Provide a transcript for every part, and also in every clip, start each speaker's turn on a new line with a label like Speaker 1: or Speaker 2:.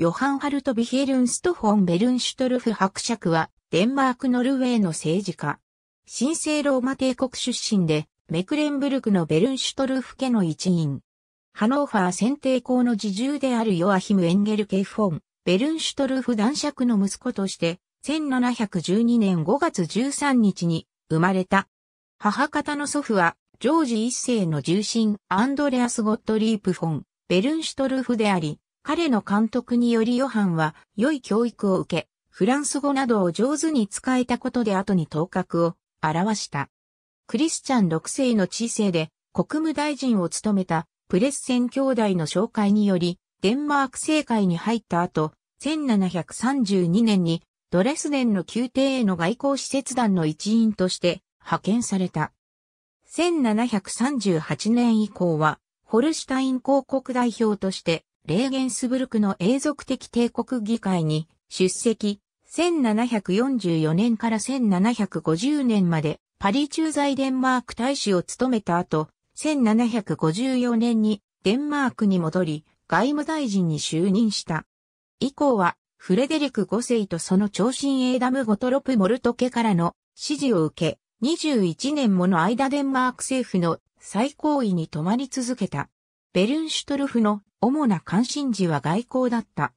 Speaker 1: ヨハン・ハルト・ビヒエルンスト・フォン・ベルンシュトルフ伯爵は、デンマーク・ノルウェーの政治家。神聖ローマ帝国出身で、メクレンブルクのベルンシュトルフ家の一員。ハノーファー選定校の自重であるヨアヒム・エンゲルケ・フォン、ベルンシュトルフ男爵の息子として、1712年5月13日に生まれた。母方の祖父は、ジョージ一世の重臣、アンドレアス・ゴットリープ・フォン、ベルンシュトルフであり、彼の監督によりヨハンは良い教育を受け、フランス語などを上手に使えたことで後に頭角を表した。クリスチャン6世の知性で国務大臣を務めたプレッセン兄弟の紹介により、デンマーク政界に入った後、1732年にドレスデンの宮廷への外交使節団の一員として派遣された。1738年以降は、ホルシュタイン公国代表としてレーゲンスブルクの永続的帝国議会に出席、1744年から1750年までパリ駐在デンマーク大使を務めた後、1754年にデンマークに戻り、外務大臣に就任した。以降は、フレデリク5世とその長身エーダム・ゴトロプ・モルト家からの指示を受け、21年もの間デンマーク政府の最高位に泊まり続けた。ベルンシュトルフの主な関心事は外交だった。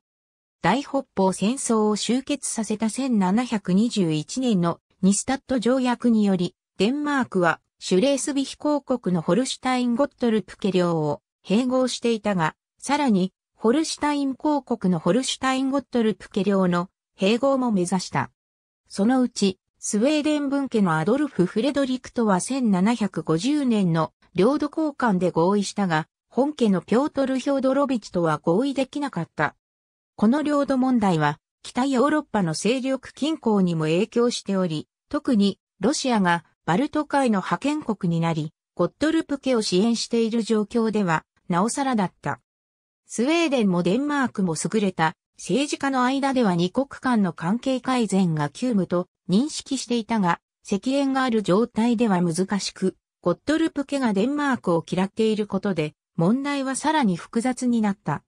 Speaker 1: 大北方戦争を終結させた1721年のニスタット条約により、デンマークはシュレースビヒ公国のホルシュタイン・ゴットルプ家領を併合していたが、さらにホルシュタイン公国のホルシュタイン・ゴットルプ家領の併合も目指した。そのうち、スウェーデン分家のアドルフ・フレドリクとは1750年の領土交換で合意したが、本家のピョートル・ヒョードロビチとは合意できなかった。この領土問題は、北ヨーロッパの勢力均衡にも影響しており、特にロシアがバルト海の派遣国になり、ゴットルプ家を支援している状況では、なおさらだった。スウェーデンもデンマークも優れた政治家の間では二国間の関係改善が急務と認識していたが、赤縁がある状態では難しく、ゴットルプ家がデンマークを嫌っていることで、問題はさらに複雑になった。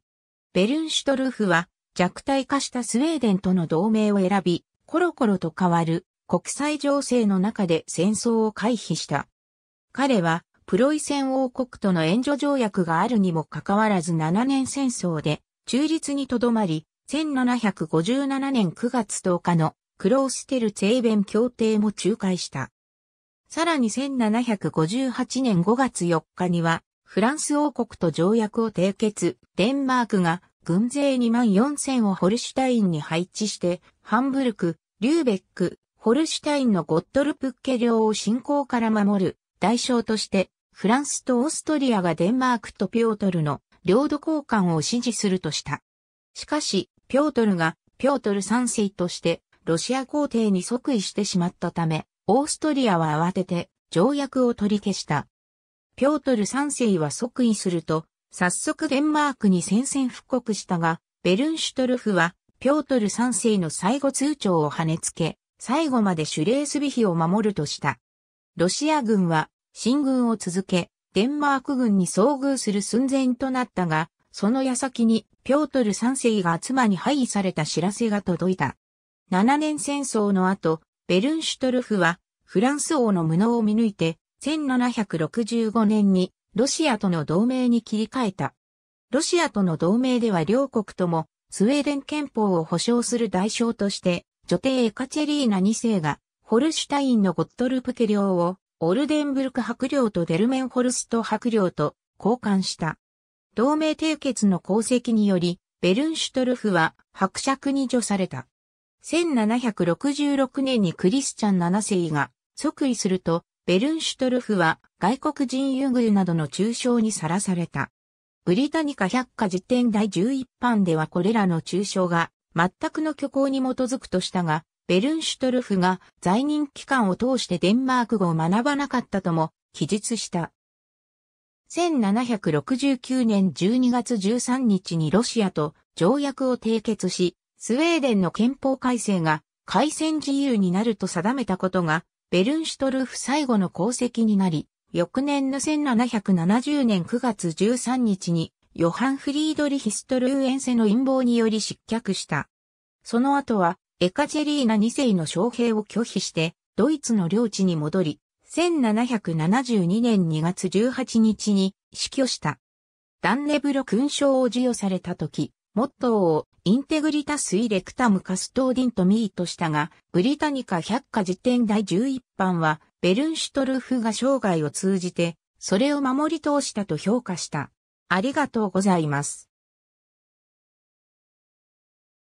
Speaker 1: ベルンシュトルフは弱体化したスウェーデンとの同盟を選び、コロコロと変わる国際情勢の中で戦争を回避した。彼はプロイセン王国との援助条約があるにもかかわらず7年戦争で中立にとどまり、1757年9月10日のクローステルツェイベン協定も仲介した。さらに1758年5月4日にはフランス王国と条約を締結、デンマークが軍勢2万4000をホルシュタインに配置して、ハンブルク、リューベック、ホルシュタインのゴットルプッケ領を侵攻から守る代償として、フランスとオーストリアがデンマークとピョートルの領土交換を支持するとした。しかし、ピョートルがピョートル3世としてロシア皇帝に即位してしまったため、オーストリアは慌てて条約を取り消した。ピョートル三世は即位すると、早速デンマークに宣戦布告したが、ベルンシュトルフは、ピョートル三世の最後通帳を跳ねつけ、最後までシュレースビヒを守るとした。ロシア軍は、進軍を続け、デンマーク軍に遭遇する寸前となったが、その矢先に、ピョートル三世が妻に廃位された知らせが届いた。7年戦争の後、ベルンシュトルフは、フランス王の無能を見抜いて、1765年にロシアとの同盟に切り替えた。ロシアとの同盟では両国ともスウェーデン憲法を保障する代償として女帝エカチェリーナ2世がホルシュタインのゴットルプ家領をオルデンブルク伯領とデルメンホルスト伯領と交換した。同盟締結の功績により、ベルンシュトルフは伯爵に除された。1766年にクリスチャン7世が即位すると、ベルンシュトルフは外国人優遇などの中傷にさらされた。ブリタニカ百科事典第11版ではこれらの中傷が全くの虚構に基づくとしたが、ベルンシュトルフが在任期間を通してデンマーク語を学ばなかったとも記述した。1769年12月13日にロシアと条約を締結し、スウェーデンの憲法改正が改戦自由になると定めたことがベルンシュトルフ最後の功績になり、翌年の1770年9月13日に、ヨハン・フリードリヒストルーエンセの陰謀により失脚した。その後は、エカチェリーナ2世の将兵を拒否して、ドイツの領地に戻り、1772年2月18日に死去した。ダンネブロ勲章を授与された時、モットーをインテグリタスイレクタムカストーディンとミーとしたが、ブリタニカ百科辞典第11版は、ベルンシュトルフが生涯を通じて、それを守り通したと評価した。ありがとうございます。